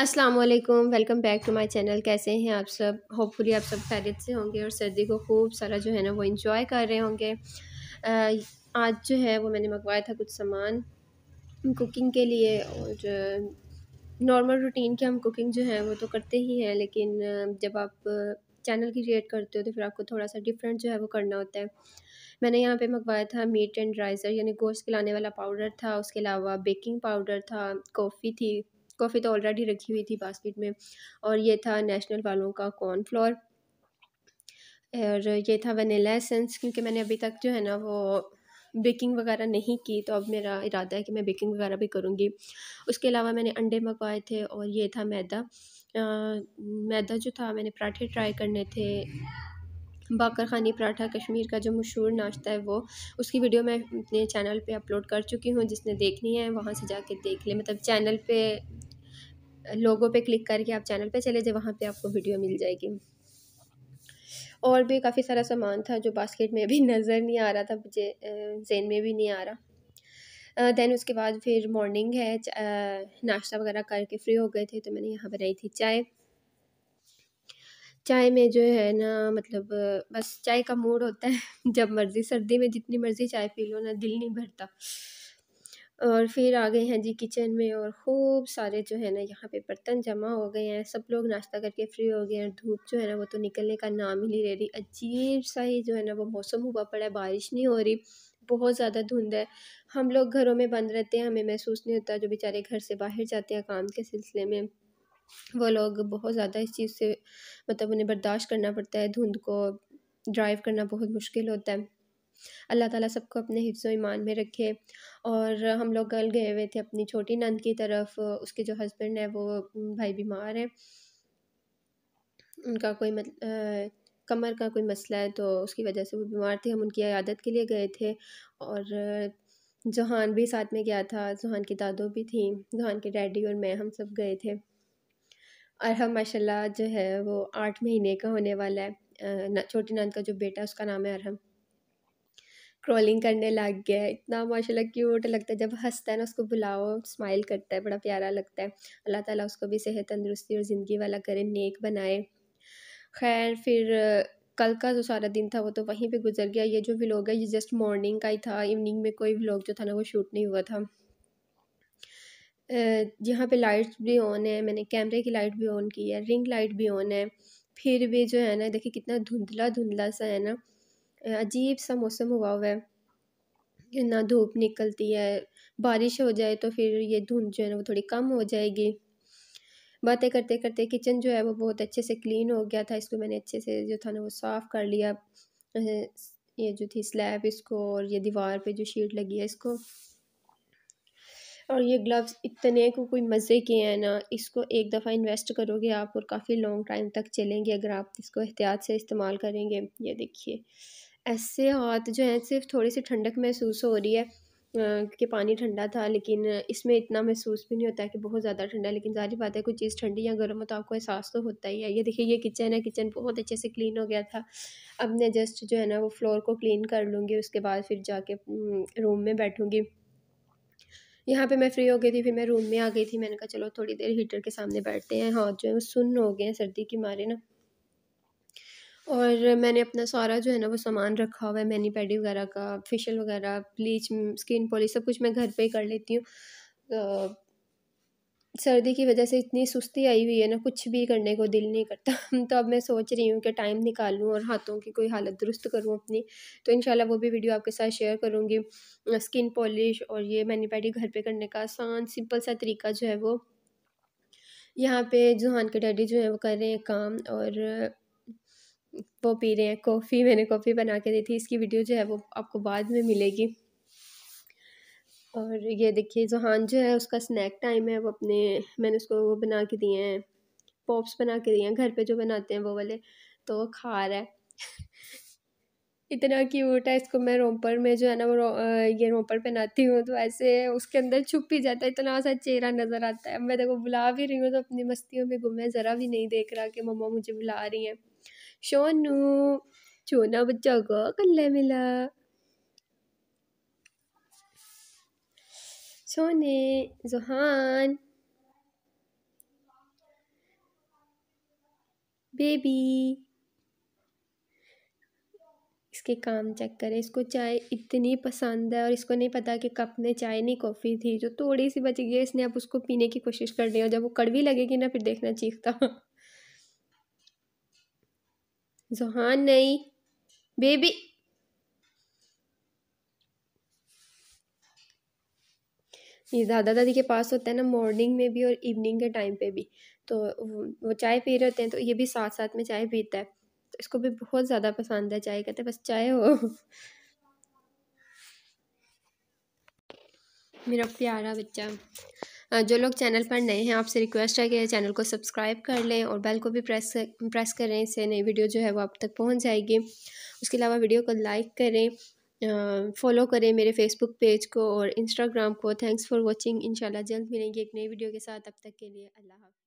अस्सलाम वालेकुम welcome back to my channel कैसे हैं आप सब होपफुली आप सब खैरियत से होंगे और सर्दी को खूब सारा जो है ना वो इंजॉय कर रहे होंगे आज जो है वो मैंने मंगवाया था कुछ सामान कुकिंग के लिए और नॉर्मल रूटीन के हम कुकिंग जो है वो तो करते ही हैं लेकिन जब आप चैनल की क्रिएट करते हो तो फिर आपको थोड़ा सा डिफरेंट जो है वो करना होता है मैंने यहाँ पे मंगवाया था मीट एंड राइजर यानी गोश्त खिलाने वाला पाउडर था उसके अलावा बेकिंग पाउडर था कॉफ़ी थी कॉफ़ी तो ऑलरेडी रखी हुई थी बास्केट में और ये था नेशनल वालों का कॉर्नफ्लोर और ये था वनीला एसेंस क्योंकि मैंने अभी तक जो है ना वो बेकिंग वगैरह नहीं की तो अब मेरा इरादा है कि मैं बेकिंग वगैरह भी करूँगी उसके अलावा मैंने अंडे मंगवाए थे और ये था मैदा आ, मैदा जो था मैंने पराठे ट्राई करने थे बाकर खानी पराठा कश्मीर का जो मशहूर नाश्ता है वो उसकी वीडियो मैं अपने चैनल पे अपलोड कर चुकी हूँ जिसने देखनी है वहाँ से जाके देख ले मतलब चैनल पे लोगों पे क्लिक करके आप चैनल पे चले जाए वहाँ पे आपको वीडियो मिल जाएगी और भी काफ़ी सारा सामान था जो बास्केट में भी नज़र नहीं आ रहा था मुझे जेन में भी नहीं आ रहा देन उसके बाद फिर मॉर्निंग है नाश्ता वगैरह करके फ्री हो गए थे तो मैंने यहाँ बनाई थी चाय चाय में जो है ना मतलब बस चाय का मूड होता है जब मर्ज़ी सर्दी में जितनी मर्ज़ी चाय पी लो ना दिल नहीं भरता और फिर आ गए हैं जी किचन में और खूब सारे जो है ना यहाँ पे बर्तन जमा हो गए हैं सब लोग नाश्ता करके फ्री हो गए हैं धूप जो है ना वो तो निकलने का नाम ही नहीं ले रही अजीब सा ही जो है ना वो मौसम हुआ पड़ा है बारिश नहीं हो रही बहुत ज़्यादा धुंध है हम लोग घरों में बंद रहते हैं हमें महसूस नहीं होता जो बेचारे घर से बाहर जाते हैं काम के सिलसिले में वो लोग बहुत ज़्यादा इस चीज़ से मतलब उन्हें बर्दाश्त करना पड़ता है धुंध को ड्राइव करना बहुत मुश्किल होता है अल्लाह ताला सबको अपने हिफ्ज़ ईमान में रखे और हम लोग कल गए हुए थे अपनी छोटी नंद की तरफ उसके जो हस्बैंड है वो भाई बीमार हैं उनका कोई मतलब कमर का कोई मसला है तो उसकी वजह से वो बीमार थे हम उनकी आदत के लिए गए थे और जहान भी साथ में गया था जहान की दादो भी थी जहान के डैडी और मैं हम सब गए थे अरहम माशाल्लाह जो है वो आठ महीने का होने वाला है छोटी नंद का जो बेटा है उसका नाम है अरहम क्रॉलिंग करने लग गया है इतना माशाल्लाह क्यूट लगता है जब हंसता है ना उसको बुलाओ स्माइल करता है बड़ा प्यारा लगता है अल्लाह ताला उसको भी सेहत तंदरुस्ती और ज़िंदगी वाला करे नेक बनाए खैर फिर कल का जो सारा दिन था वो तो वहीं पे गुजर गया ये जो व्लॉग है ये जस्ट मॉर्निंग का ही था इवनिंग में कोई व्लॉग जो था ना वो शूट नहीं हुआ था यहाँ पर लाइट्स भी ऑन है मैंने कैमरे की लाइट भी ऑन की है रिंग लाइट भी ऑन है फिर भी जो है ना देखिए कितना धुंधला धुंधला सा है ना अजीब सा मौसम हुआ हुआ है ना धूप निकलती है बारिश हो जाए तो फिर ये धुंध जो है ना वो थोड़ी कम हो जाएगी बातें करते करते किचन जो है वो बहुत अच्छे से क्लीन हो गया था इसको मैंने अच्छे से जो था ना वो साफ़ कर लिया ये जो थी स्लैब इसको और ये दीवार पे जो शीट लगी है इसको और ये ग्लव्स इतने को कोई मज़े के हैं ना इसको एक दफ़ा इन्वेस्ट करोगे आप और काफ़ी लॉन्ग टाइम तक चलेंगे अगर आप इसको एहतियात से इस्तेमाल करेंगे ये देखिए ऐसे हाथ जो है सिर्फ थोड़ी सी ठंडक महसूस हो रही है कि पानी ठंडा था लेकिन इसमें इतना महसूस भी नहीं होता है कि बहुत ज़्यादा ठंडा है लेकिन जारी बात है कोई चीज़ ठंडी या गर्म हो तो आपको एहसास तो होता ही है ये देखिए ये किचन है किचन बहुत अच्छे से क्लीन हो गया था अब मैं जस्ट जो है ना वो फ्लोर को क्लीन कर लूँगी उसके बाद फिर जाके रूम में बैठूँगी यहाँ पे मैं फ्री हो गई थी फिर मैं रूम में आ गई थी मैंने कहा चलो थोड़ी देर हीटर के सामने बैठते हैं हाथ जो है वो सुन्न हो गए हैं सर्दी की मारे ना और मैंने अपना सारा जो है ना वो सामान रखा हुआ है मैनी पैडी वगैरह का फेशियल वगैरह ब्लीच स्किन पॉलिश सब कुछ मैं घर पे ही कर लेती हूँ तो सर्दी की वजह से इतनी सुस्ती आई हुई है ना कुछ भी करने को दिल नहीं करता तो अब मैं सोच रही हूँ कि टाइम निकालूँ और हाथों की कोई हालत दुरुस्त करूँ अपनी तो इन वो भी वीडियो आपके साथ शेयर करूँगी स्किन पॉलिश और ये मैनी पैडी घर पर करने का आसान सिंपल सा तरीका जो है वो यहाँ पे जुहान के डैडी जो है वो कर रहे हैं काम और वो पी रहे हैं कॉफ़ी मैंने कॉफ़ी बना के दी थी इसकी वीडियो जो है वो आपको बाद में मिलेगी और ये देखिए जहान जो है उसका स्नैक टाइम है वो अपने मैंने उसको वो बना के दिए हैं पॉप्स बना के दिए हैं घर पे जो बनाते हैं वो वाले तो वो खा रहा है इतना क्यूट है इसको मैं रोमपर में जो है ना वो रो, ये रोमपर पहनाती हूँ तो ऐसे उसके अंदर छुप ही जाता है इतना सा चेहरा नज़र आता है मैं देखो बुला भी रही हूँ तो अपनी मस्तियों में घूमें ज़रा भी नहीं देख रहा कि मम्मा मुझे बुला रही हैं सोनू छोना बच्चा को कल्ला मिला सोने जोहान बेबी इसके काम चेक करें इसको चाय इतनी पसंद है और इसको नहीं पता कि कप में चाय नहीं कॉफ़ी थी जो थोड़ी सी बच गई है इसने अब उसको पीने की कोशिश कर रही है जब वो कड़वी लगेगी ना फिर देखना चीखता जुहान नहीं बेबी ये दादा दादी के पास होता है ना मॉर्निंग में भी और इवनिंग के टाइम पे भी तो वो चाय पी रहे होते हैं तो ये भी साथ साथ में चाय पीता है तो इसको भी बहुत ज़्यादा पसंद है चाय कहते तो बस चाय हो मेरा प्यारा बच्चा जो लोग चैनल पर नए हैं आपसे रिक्वेस्ट है कि चैनल को सब्सक्राइब कर लें और बेल को भी प्रेस प्रेस करें इससे नई वीडियो जो है वो आप तक पहुँच जाएगी उसके अलावा वीडियो को लाइक करें फॉलो करें मेरे फेसबुक पेज को और इंस्टाग्राम को थैंक्स फॉर वॉचिंग इनशाला जल्द मिलेंगे एक नई वीडियो के साथ अब तक के लिए अल्लाह हाफ़